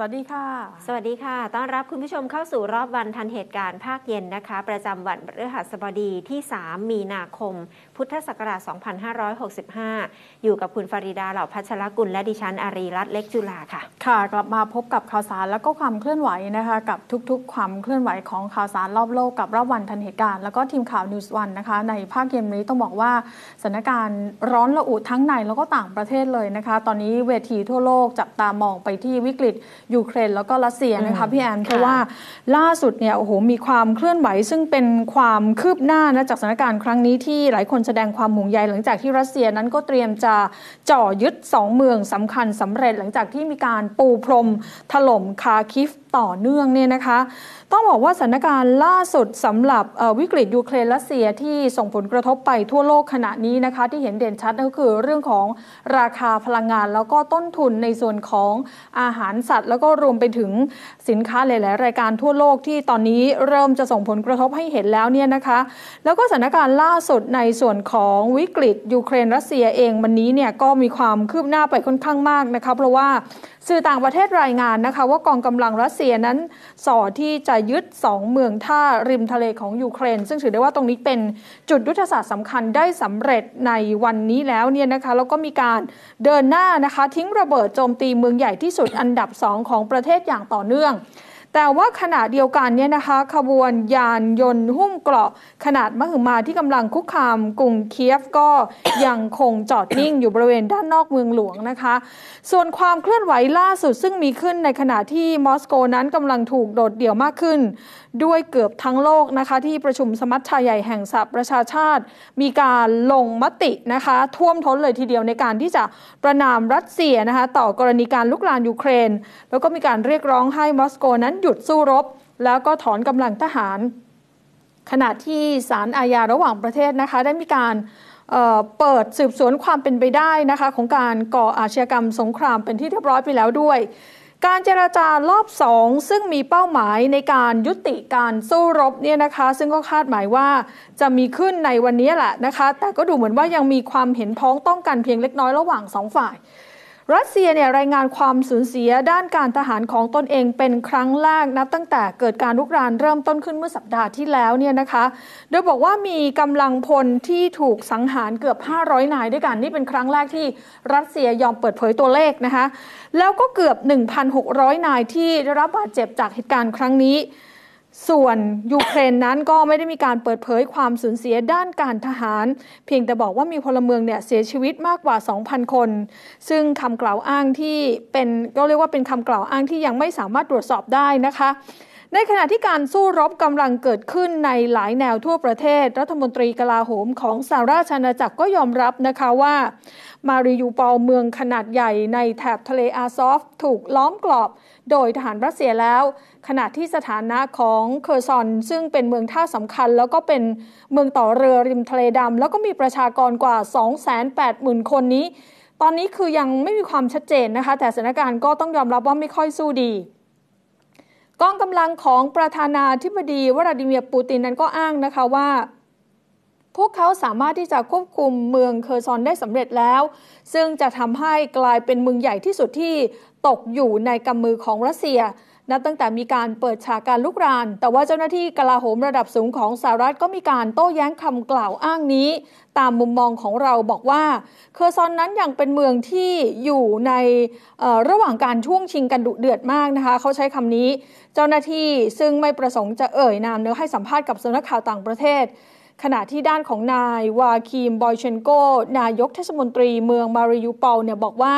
สวัสดีค่ะ สวัสดีค่ะ ต้อนรับคุณผู้ชมเข้าสู่รอบวันทันเหตุการณ์ภาคเย็นนะคะ ประจำวันพฤหัสบดีที่ 3 มีนาคม พุทธศักราช 2565 อยู่กับคุณฟริดา เหล่าพัชรกุล และดิฉันอารีรัตน์เล็กจุลาค่ะ ค่ะ กลับมาพบกับข่าวสารและก็ความเคลื่อนไหวนะคะกับทุกๆ ความเคลื่อนไหวของข่าวสารรอบโลกกับรอบวันทันเหตุการณ์แล้วก็ทีมข่าวนิวส์วันนะคะในภาคเย็นนี้ต้องบอกว่าสถานการณ์ร้อนระอุทั้งในแล้วก็ต่างประเทศเลยนะคะ ตอนนี้เวทีทั่วโลกจับตามองไปที่วิกฤตยูเครนแล้วก็รัสเซียนะคะพี่แอนเพราะว่าล่าสุดเนี่ยโอ้โหมีความเคลื่อนไหว ซึ่งเป็นความคืบหน้านะจากสถานการณ์ครั้งนี้ที่หลายคนแสดงความหมวงใยหลังจากที่รัสเซียนั้นก็เตรียมจะจ่อยึด 2 เมืองสำคัญสำเร็จ หลังจากที่มีการปูพรมถล่มคาคิฟต่อเนื่องเนี่ยนะคะต้องบอกว่าสถานการณ์ล่าสุดสำหรับวิกฤตยูเครนรัสเซียที่ส่งผลกระทบไปทั่วโลกขณะนี้นะคะที่เห็นเด่นชัดก็คือเรื่องของราคาพลังงาน แล้วก็ต้นทุนในส่วนของอาหารสัตว์ แล้วก็รวมไปถึงสินค้าหลายๆรายการทั่วโลกที่ตอนนี้เริ่มจะส่งผลกระทบให้เห็นแล้วเนี่ยนะคะแล้วก็สถานการณ์ล่าสุดในส่วนของวิกฤตยูเครนรัสเซียเอง วันนี้เนี่ยก็มีความคืบหน้าไปค่อนข้างมากนะคะเพราะว่าสื่อต่างประเทศรายงานนะคะว่ากองกำลังรัสเซียนั้นส่อที่จะยึด 2 เมืองท่าริมทะเลของยูเครน ซึ่งถือได้ว่าตรงนี้เป็นจุดยุทธศาสตร์สำคัญได้สำเร็จในวันนี้แล้วเนี่ยนะคะแล้วก็มีการเดินหน้านะคะทิ้งระเบิดโจมตีเมืองใหญ่ที่สุดอันดับ 2 ของประเทศอย่างต่อเนื่องแต่ว่าขณะเดียวกันเนี่ยนะคะขบวนยานยนต์หุ้มเกราะขนาดมหึมาที่กำลังคุกคามกรุงเคียฟก็ยังคงจอดนิ่งอยู่บริเวณด้านนอกเมืองหลวงนะคะส่วนความเคลื่อนไหวล่าสุดซึ่งมีขึ้นในขณะที่มอสโกนั้นกำลังถูกโดดเดี่ยวมากขึ้น ด้วยเกือบทั้งโลกนะคะที่ประชุมสมัชชาใหญ่แห่งสหประชาชาติ มีการลงมตินะคะท่วมท้นเลยทีเดียวในการที่จะประนามรัสเซียนะคะต่อกรณีการลุกลานยูเครน แล้วก็มีการเรียกร้องให้มอสโกนั้นหยุยุดสู้รบแล้วก็ถอนกำลังทหาร ขณะที่ศาลอาญาระหว่างประเทศนะคะได้มีการเปิดสืบสวนความเป็นไปได้นะคะของการก่ออาชญากรรมสงครามเป็นที่เรียบร้อยไปแล้วด้วย การเจราจารอบสองซึ่งมีเป้าหมายในการยุติการสู้รบเนี่ยนะคะซึ่งก็คาดหมายว่าจะมีขึ้นในวันนี้แหละนะคะแต่ก็ดูเหมือนว่ายังมีความเห็นพ้องต้องกันเพียงเล็กน้อยระหว่างสองฝ่ายรัสเซียเนี่ยรายงานความสูญเสียด้านการทหารของตนเองเป็นครั้งแรกนับตั้งแต่เกิดการลุกรานเริ่มต้นขึ้นเมื่อสัปดาห์ที่แล้วเนี่ยนะคะ โดยบอกว่ามีกำลังพลที่ถูกสังหารเกือบ 500 นายด้วยกัน นี่เป็นครั้งแรกที่รัสเซียยอมเปิดเผยตัวเลขนะคะ แล้วก็เกือบ 1,600 นายที่ได้รับบาดเจ็บจากเหตุการณ์ครั้งนี้ส่วน ยูเครนนั้นก็ไม่ได้มีการเปิดเผยความสูญเสียด้านการทหาร เพียงแต่บอกว่ามีพลเมืองเนี่ยเสียชีวิตมากกว่า 2,000 คน ซึ่งคำกล่าวอ้างที่เป็นก็เรียกว่าเป็นคำกล่าวอ้างที่ยังไม่สามารถตรวจสอบได้นะคะ ในขณะที่การสู้รบกำลังเกิดขึ้นในหลายแนวทั่วประเทศ รัฐมนตรีกลาโหมของสหราชอาณาจักรก็ยอมรับนะคะว่า มาริยูปอลเมืองขนาดใหญ่ในแถบทะเลอาซอฟถูกล้อมกรอบโดยทหารรัสเซียแล้วขณะที่สถานะของเคอร์ซอน ซึ่งเป็นเมืองท่าสำคัญ แล้วก็เป็นเมืองต่อเรือริมทะเลดำแล้วก็มีประชากรกว่า 280,000 คนนี้ ตอนนี้คือยังไม่มีความชัดเจนนะคะ แต่สถานการณ์ก็ต้องยอมรับว่าไม่ค่อยสู้ดีกองกำลังของประธานาธิบดีวลาดิเมียร์ปูตินนั้นก็อ้างนะคะว่าพวกเขาสามารถที่จะควบคุมเมืองเคอร์ซอนได้สำเร็จแล้ว ซึ่งจะทำให้กลายเป็นเมืองใหญ่ที่สุดที่ตกอยู่ในกำมือของรัสเซีย นับตั้งแต่มีการเปิดฉากการลุกราน แต่ว่าเจ้าหน้าที่กลาโหมระดับสูงของสหรัฐก็มีการโต้แย้งคำกล่าวอ้างนี้ ตามมุมมองของเราบอกว่า เคอร์ซอนนั้นยังเป็นเมืองที่อยู่ในระหว่างการช่วงชิงกันดุเดือดมากนะคะเขาใช้คำนี้ เจ้าหน้าที่ซึ่งไม่ประสงค์จะเอ่ยนามเนื้อให้สัมภาษณ์กับสำนักข่าวต่างประเทศขณะที่ด้านของนายวาคีมบอยเชนโก นายกเทศมนตรี เมืองมาริยูเปาลเนี่ยบอกว่า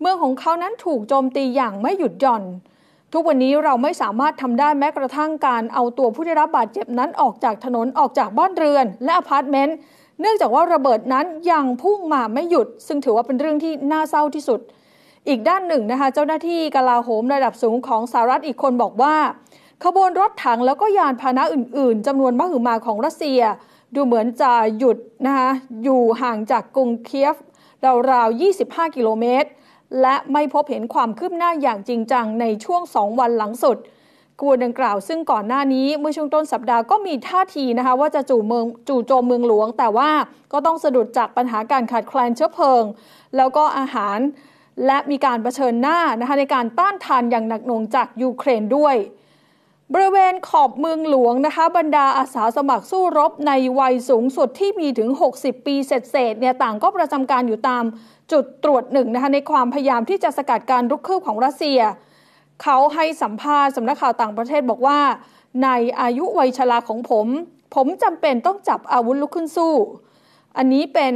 เมืองของเขานั้นถูกโจมตีอย่างไม่หยุดหย่อน ทุกวันนี้เราไม่สามารถทำได้แม้กระทั่งการเอาตัวผู้ได้รับบาดเจ็บนั้นออกจากถนนออกจากบ้านเรือนและอพาร์ตเมนต์เนื่องจากว่าระเบิดนั้นยังพุ่งมาไม่หยุด ซึ่งถือว่าเป็นเรื่องที่น่าเศร้าที่สุด อีกด้านหนึ่งนะคะเจ้าหน้าที่กลาโหมระดับสูงของสหรัฐอีกคนบอกว่าขบวนรถถังแล้วก็ยานพาหนะอื่นๆจำนวนมหึมาของรัสเซียดูเหมือนจะหยุดนะคะอยู่ห่างจากกรุงเคียฟราวๆ25 กิโลเมตร และไม่พบเห็นความคืบหน้าอย่างจริงจังในช่วง 2 วันหลังสุดกวนดังกล่าวซึ่งก่อนหน้านี้เมื่อช่วงต้นสัปดาห์ก็มีท่าทีนะคะว่าจะจู่เมืองจู่โจมเมืองหลวง แต่ว่าก็ต้องสะดุดจากปัญหาการขาดแคลนเชื้อเพลิง แล้วก็อาหารและมีการรเผชิญหน้านะคะในการต้านทานอย่างหนักหน่วงจากยูเครนด้วยบริเวณขอบเมืองหลวงนะคะบรรดาอาสาสมัครสู้รบในวัยสูงสุดที่มีถึง 60 ปีเศษเนี่ยต่างก็ประจำการอยู่ตามจุดตรวจหนึ่งนะคะในความพยายามที่จะสกัดการรุกคืบของรัสเซีย เขาให้สัมภาษณ์สำนักข่าวต่างประเทศบอกว่า ในอายุวัยชราของผม ผมจำเป็นต้องจับอาวุธลุกขึ้นสู้อันนี้เป็น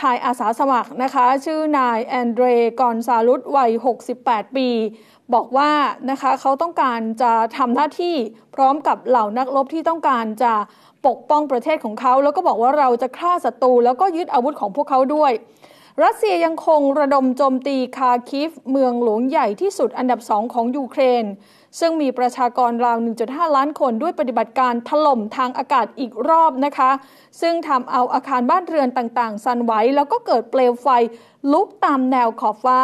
ชายอาสาสมัครนะคะ ชื่อนายแอนเดรกอนซาลุตวัย 68 ปี บอกว่า นะคะ เขาต้องการจะทำหน้าที่พร้อมกับเหล่านักรบที่ต้องการจะปกป้องประเทศของเขา แล้วก็บอกว่าเราจะฆ่าศัตรูแล้วก็ยึดอาวุธของพวกเขาด้วยรัสเซียยังคงระดมโจมตีคาคิฟเมืองหลวงใหญ่ที่สุดอันดับสองของยูเครน ซึ่งมีประชากรราว 1.5 ล้านคนด้วยปฏิบัติการถล่มทางอากาศอีกรอบนะคะ ซึ่งทำเอาอาคารบ้านเรือนต่าง ๆ สั่นไหวแล้วก็เกิดเปลวไฟลุกตามแนวขอบฟ้า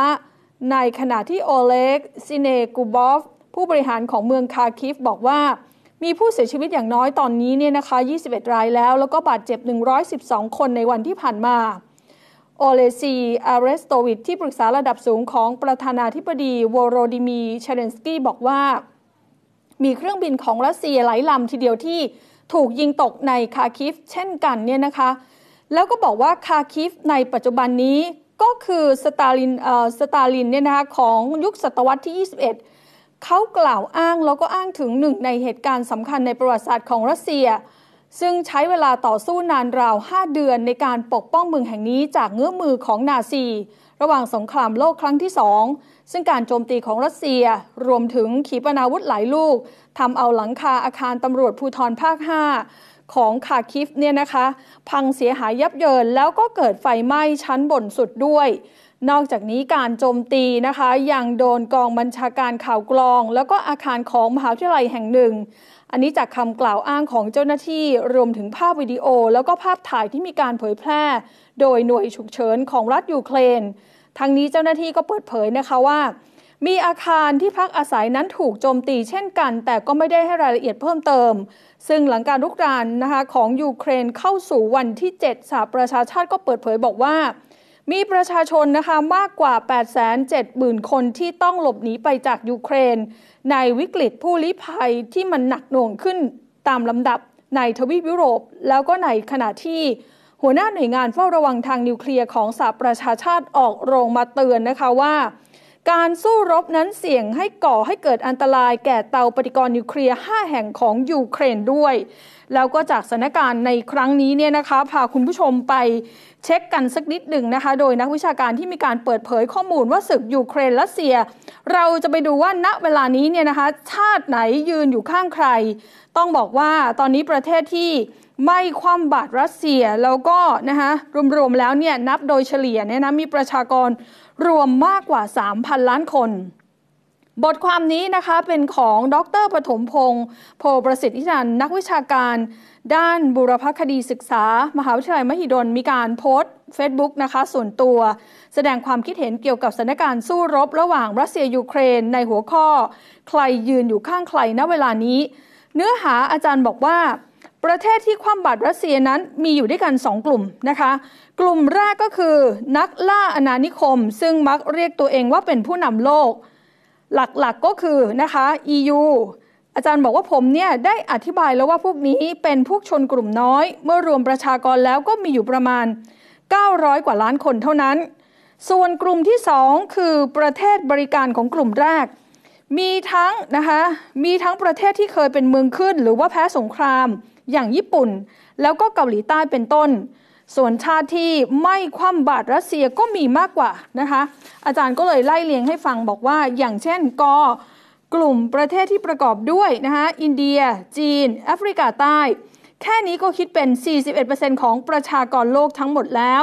ในขณะที่โอเล็กซิเนกูบอฟผู้บริหารของเมืองคาคิฟบอกว่า มีผู้เสียชีวิตอย่างน้อยตอนนี้เนี่ยนะคะ 21รายแล้วแล้วก็บาดเจ็บ112 คนในวันที่ผ่านมาโอเลซี อาร์เรสโตวิทที่ปรึกษาระดับสูงของประธานาธิบดี โวโรดิมีเชเรนสกี้บอกว่า มีเครื่องบินของรัสเซียหลายลำทีเดียวที่ถูกยิงตกในคาคิฟเช่นกันเนี่ยนะคะแล้วก็บอกว่าคาคิฟในปัจจุบันนี้ก็คือสตาลินสตาลินเนี่ยนะคะของยุคศตวรรษที่ 21 เขากล่าวอ้างแล้วก็อ้างถึงหนึ่งในเหตุการณ์สำคัญในประวัติศาสตร์ของรัสเซียซึ่งใช้เวลาต่อสู้นานราว5เดือนในการปกป้องเมืองแห่งนี้จากเงื้อมือของนาซีระหว่างสงครามโลกครั้งที่สอง ซึ่งการโจมตีของรัสเซีย รวมถึงขีปนาวุธหลายลูกทำเอาหลังคาอาคารตำรวจภูทรภาค5ของคาคิฟเนี่ยนะคะ พังเสียหายยับเยินแล้วก็เกิดไฟไหม้ชั้นบนสุดด้วย นอกจากนี้การโจมตีนะคะยังโดนกองบัญชาการข่าวกรอง แล้วก็อาคารของมหาวิทยาลัยแห่งหนึ่งอันนี้จากคำกล่าวอ้างของเจ้าหน้าที่รวมถึงภาพวิดีโอแล้วก็ภาพถ่ายที่มีการเผยแพร่ โดยหน่วยฉุกเฉินของรัฐยูเครนทางนี้เจ้าหน้าที่ก็เปิดเผยนะคะว่า มีอาคารที่พักอาศัยนั้นถูกโจมตีเช่นกันแต่ก็ไม่ได้ให้รายละเอียดเพิ่มเติม ซึ่งหลังการลุกรานนะคะของยูเครนเข้าสู่วันที่ 7สหประชาชาติก็เปิดเผยบอกว่ามีประชาชนนะคะมากกว่า 870,000 คนที่ต้องหลบหนีไปจาก ยูเครนในวิกฤตผู้ลี้ภัยที่มันหนักหน่วงขึ้นตามลำดับในทวีปยุโรป แล้วก็ในขณะที่ หัวหน้าหน่วยงานเฝ้าระวังทางนิวเคลียร์ของสหประชาชาติออกโรงมาเตือนนะคะว่า การสู้รบนั้นเสี่ยงให้ก่อให้เกิดอันตรายแก่เตาปฏิกรณ์นิวเคลียร์ 5 แห่งของยูเครนด้วย แล้วก็จากสถานการณ์ในครั้งนี้เนี่ยนะคะพาคุณผู้ชมไปเช็คกันสักนิดหนึ่งนะคะโดยนักวิชาการที่มีการเปิดเผยข้อมูลว่าศึกยูเครนรัสเซีย เราจะไปดูว่าณเวลานี้เนี่ยนะคะชาติไหนยืนอยู่ข้างใคร ต้องบอกว่าตอนนี้ประเทศที่ไม่คว่ำบาตรรัสเซียแล้วก็นะคะรวมๆแล้วเนี่ยนับโดยเฉลี่ยเนี่ยนะมีประชากรรวมมากกว่า 3,000 ล้านคนบทความนี้นะคะ เป็นของดรปฐมพงศ์โพประสิทธิ์นันนักวิชาการ ด้านบุรพคดีศึกษา มหาวิทยาลัยมหิดล มีการโพสต์เฟซบุ๊กนะคะ ส่วนตัว แสดงความคิดเห็นเกี่ยวกับสถานการณ์สู้รบระหว่างรัสเซียยูเครนในหัวข้อ ใครยืนอยู่ข้างใครณเวลานี้ เนื้อหาอาจารย์บอกว่า ประเทศที่คว่ำบาตรรัสเซียนั้นมีอยู่ด้วยกัน 2 กลุ่มนะคะกลุ่มแรกก็คือนักล่าอนานิคม ซึ่งมักเรียกตัวเองว่าเป็นผู้นำโลกหลักๆก็คือนะคะ EU อาจารย์บอกว่าผมเนี่ยได้อธิบายแล้วว่าพวกนี้เป็นพวกชนกลุ่มน้อย เมื่อรวมประชากรแล้วก็มีอยู่ประมาณ 900 กว่าล้านคนเท่านั้น ส่วนกลุ่มที่2คือประเทศบริการของกลุ่มแรก มีทั้งนะคะมีทั้งประเทศที่เคยเป็นเมืองขึ้น หรือว่าแพ้สงครามอย่างญี่ปุ่นแล้วก็เกาหลีใต้เป็นต้นส่วนชาติที่ไม่คว่ำบาตรรัสเซียก็มีมากกว่านะคะ อาจารย์ก็เลยไล่เลียงให้ฟังบอกว่าอย่างเช่นก กลุ่มประเทศที่ประกอบด้วยนะคะอินเดีย จีน แอฟริกาใต้ แค่นี้ก็คิดเป็น 41%ของประชากรโลกทั้งหมดแล้ว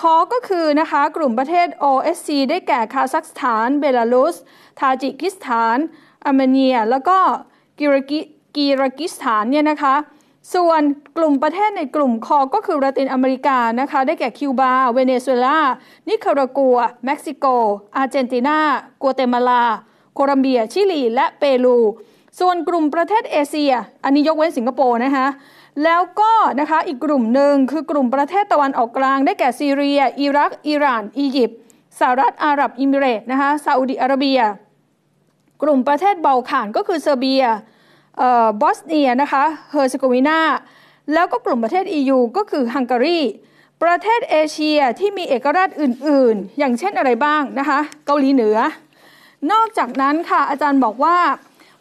คอก็คือนะคะกลุ่มประเทศ OSC ได้แก่คาซัคสถาน เบลารุส ทาจิกิสถาน อาร์เมเนีย แล้วก็กิรกิกิรกิสถานเนี่ยนะคะส่วนกลุ่มประเทศในกลุ่มคอก็คือละตินอเมริกานะคะได้แก่คิวบา เวเนซุเอลา นิคารากัวเม็กซิโกอาร์เจนตินา กัวเตมาลาโคลัมเบีย ชิลี และเปรูส่วนกลุ่มประเทศเอเชีย อันนี้ยกเว้นสิงคโปร์นะคะแล้วก็นะคะอีกกลุ่มหนึ่งคือกลุ่มประเทศตะวันออกกลาง ได้แก่ซีเรีย อิรักอิหร่านอียิปต์สหรัฐอาหรับอิมิเรตนะคะซาอุดิอาระเบีย กลุ่มประเทศเบาข่านก็คือเซอร์เบียบอสเนียนะคะ เฮอร์เซโกวีนา แล้วก็กลุ่มประเทศ EU ก็คือฮังการี ประเทศเอเชียที่มีเอกราชอื่นๆ อย่างเช่นอะไรบ้าง นะคะ เกาหลีเหนือ นอกจากนั้นค่ะอาจารย์บอกว่า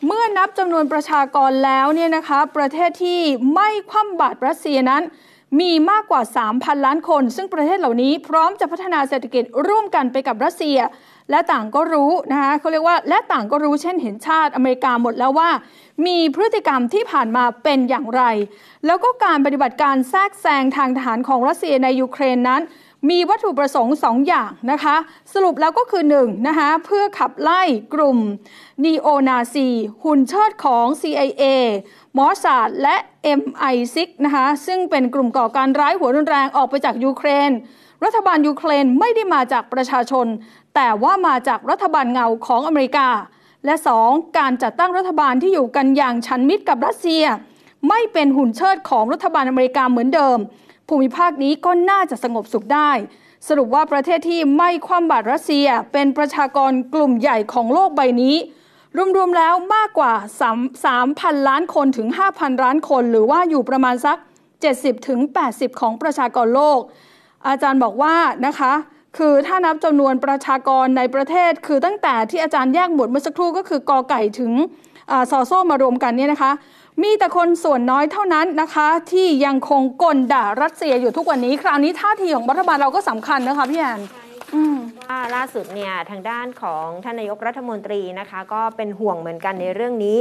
เมื่อนับจำนวนประชากรแล้วเนี่ยนะคะประเทศที่ไม่คว่ำบาตรรัสเซียนั้นมีมากกว่า 3,000 ล้านคน ซึ่งประเทศเหล่านี้พร้อมจะพัฒนาเศรษฐกิจร่วมกันไปกับรัสเซีย และต่างก็รู้นะคะเขาเรียกว่า และต่างก็รู้เช่นเห็นชาติอเมริกาหมดแล้วว่า มีพฤติกรรมที่ผ่านมาเป็นอย่างไร แล้วก็การปฏิบัติการแทรกแซงทางทหารของรัสเซียในยูเครนนั้นมีวัตถุประสงค์ 2 อย่างนะคะสรุปแล้วก็คือ1นะคะเพื่อขับไล่กลุ่มนีโอนาซี หุ่นเชิดของ CIA มอสซาดและ MI6 นะคะซึ่งเป็นกลุ่มก่อการร้ายหัวรุนแรงออกไปจากยูเครน รัฐบาลยูเครนไม่ได้มาจากประชาชน แต่ว่ามาจากรัฐบาลเงาของอเมริกา และ 2. การจัดตั้งรัฐบาลที่อยู่กันอย่างชันมิตรกับรัสเซีย ไม่เป็นหุ่นเชิดของรัฐบาลอเมริกาเหมือนเดิมภูมิภาคนี้ก็น่าจะสงบสุขได้ สรุปว่าประเทศที่ไม่คว่ำบาตรรัสเซียเป็นประชากรกลุ่มใหญ่ของโลกใบนี้รวมๆแล้วมากกว่า 3,000 ล้านคนถึง 5,000 ล้านคน หรือว่าอยู่ประมาณสัก 70-80 ของประชากรโลก อาจารย์บอกว่านะคะคือถ้านับจำนวนประชากรในประเทศ คือตั้งแต่ที่อาจารย์แยกหมวดเมื่อสักครู่ก็คือกอไก่ถึงสอโซ่มารวมกันเนี่ยนะคะมีแต่คนส่วนน้อยเท่านั้นนะคะที่ยังคงกลด่ารัสเซียอยู่ทุกวันนี้ คราวนี้ท่าทีของรัฐบาลเราก็สำคัญนะคะพี่แอนว่าล่าสุดเนี่ยทางด้านของท่านนายกรัฐมนตรีนะคะ ก็เป็นห่วงเหมือนกันในเรื่องนี้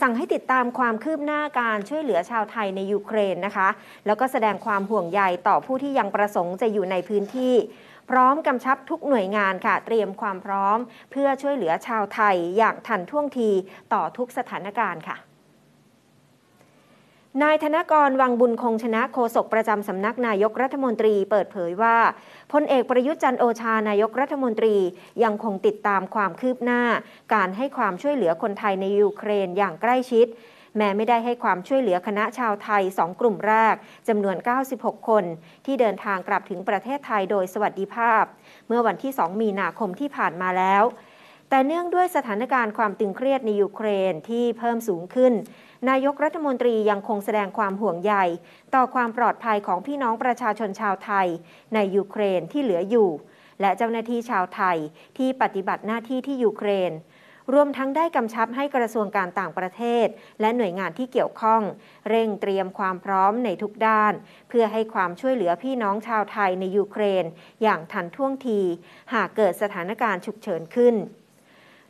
สั่งให้ติดตามความคืบหน้าการช่วยเหลือชาวไทยในยูเครนนะคะ แล้วก็แสดงความห่วงใยต่อผู้ที่ยังประสงค์จะอยู่ในพื้นที่พร้อมกำชับทุกหน่วยงานค่ะเตรียมความพร้อมเพื่อช่วยเหลือชาวไทยอย่างทันท่วงทีต่อทุกสถานการณ์ค่ะนายธนกรวังบุญคงชนะโฆษกประจำสำนักนายกรัฐมนตรีเปิดเผยว่าพลเอกประยุทธ์จันโอชานายกรัฐมนตรียังคงติดตามความคืบหน้าการให้ความช่วยเหลือคนไทยในยูเครนอย่างใกล้ชิด แม้ไม่ได้ให้ความช่วยเหลือคณะชาวไทย2กลุ่มแรกจำนวน 96 คน ที่เดินทางกลับถึงประเทศไทยโดยสวัสดิภาพ เมื่อวันที่2มีนาคมที่ผ่านมาแล้ว แต่เนื่องด้วยสถานการณ์ความตึงเครียดในยูเครนที่เพิ่มสูงขึ้นนายกรัฐมนตรียังคงแสดงความห่วงใยต่อความปลอดภัยของพี่น้องประชาชนชาวไทย ในยูเครนที่เหลืออยู่ และเจ้าหน้าที่ชาวไทยที่ปฏิบัติหน้าที่ที่ยูเครนรวมทั้งได้กำชับให้กระทรวงการต่างประเทศ และหน่วยงานที่เกี่ยวข้อง เร่งเตรียมความพร้อมในทุกด้าน เพื่อให้ความช่วยเหลือพี่น้องชาวไทยในยูเครน อย่างทันท่วงที หากเกิดสถานการณ์ฉุกเฉินขึ้น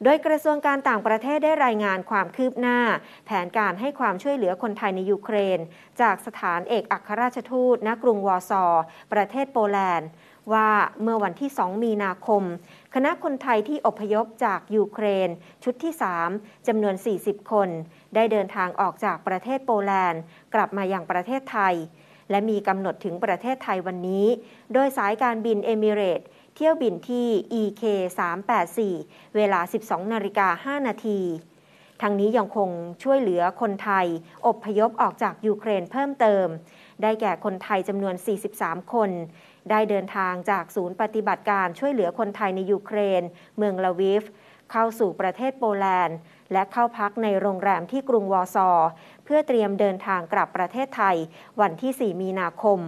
โดยกระทรวงการต่างประเทศได้รายงานความคืบหน้า แผนการให้ความช่วยเหลือคนไทยในยูเครน จากสถานเอกอัครราชทูต ณกรุงวอร์ซอประเทศโปแลนด์ว่าเมื่อวันที่ 2 มีนาคม คณะคนไทยที่อพยพจากยูเครนชุดที่ 3 จำนวน 40 คน ได้เดินทางออกจากประเทศโปแลนด์กลับมาอย่างประเทศไทย และมีกำหนดถึงประเทศไทยวันนี้ โดยสายการบินเอมิเรตสเที่ยวบินที่ EK 384เวลา 12นาฬิกา5นาทีทางนี้ยังคงช่วยเหลือคนไทย อบพยพออกจากยูเครนเพิ่มเติม ได้แก่คนไทยจำนวน 43 คน ได้เดินทางจากศูนย์ปฏิบัติการช่วยเหลือคนไทยในยูเครน เมืองลาวิฟ เข้าสู่ประเทศโปแลนด์ และเข้าพักในโรงแรมที่กรุงวอร์ซอเพื่อเตรียมเดินทางกลับประเทศไทยวันที่ 4 มีนาคม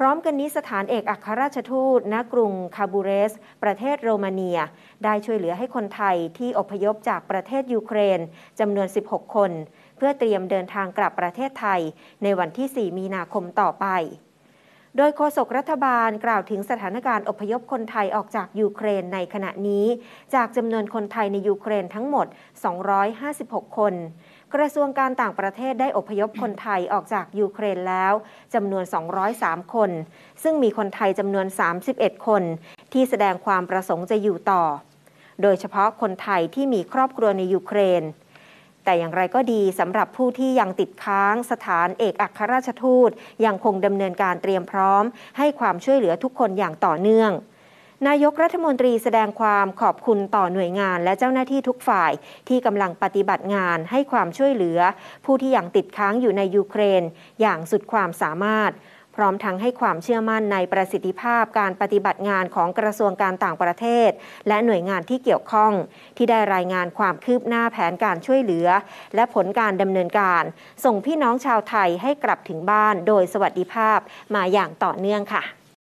พร้อมกันนี้สถานเอกอัครราชทูตณกรุง คาบูเรส ประเทศโรมาเนียได้ช่วยเหลือให้คนไทยที่อพยพจากประเทศยูเครนจำนวน 16 คน เพื่อเตรียมเดินทางกลับประเทศไทยในวันที่ 4 มีนาคมต่อไป โดยโฆษกรัฐบาลกล่าวถึงสถานการณ์อพยพคนไทยออกจากยูเครนในขณะนี้จากจำนวนคนไทยในยูเครนทั้งหมด 256 คนกระทรวงการต่างประเทศได้อพยพคนไทยออกจากยูเครนแล้วจำนวน 203 คน ซึ่งมีคนไทยจำนวน 31 คนที่แสดงความประสงค์จะอยู่ต่อ โดยเฉพาะคนไทยที่มีครอบครัวในยูเครน แต่อย่างไรก็ดีสำหรับผู้ที่ยังติดค้างสถานเอกอัครราชทูตยังคงดำเนินการเตรียมพร้อมให้ความช่วยเหลือทุกคนอย่างต่อเนื่องนายกรัฐมนตรีแสดงความขอบคุณต่อหน่วยงานและเจ้าหน้าที่ทุกฝ่าย ที่กำลังปฏิบัติงานให้ความช่วยเหลือ ผู้ที่ยังติดค้างอยู่ในยูเครนอย่างสุดความสามารถ พร้อมทั้งให้ความเชื่อมั่นในประสิทธิภาพการปฏิบัติงานของกระทรวงการต่างประเทศ และหน่วยงานที่เกี่ยวข้อง ที่ได้รายงานความคืบหน้าแผนการช่วยเหลือ และผลการดำเนินการ ส่งพี่น้องชาวไทยให้กลับถึงบ้าน โดยสวัสดิภาพมาอย่างต่อเนื่องค่ะ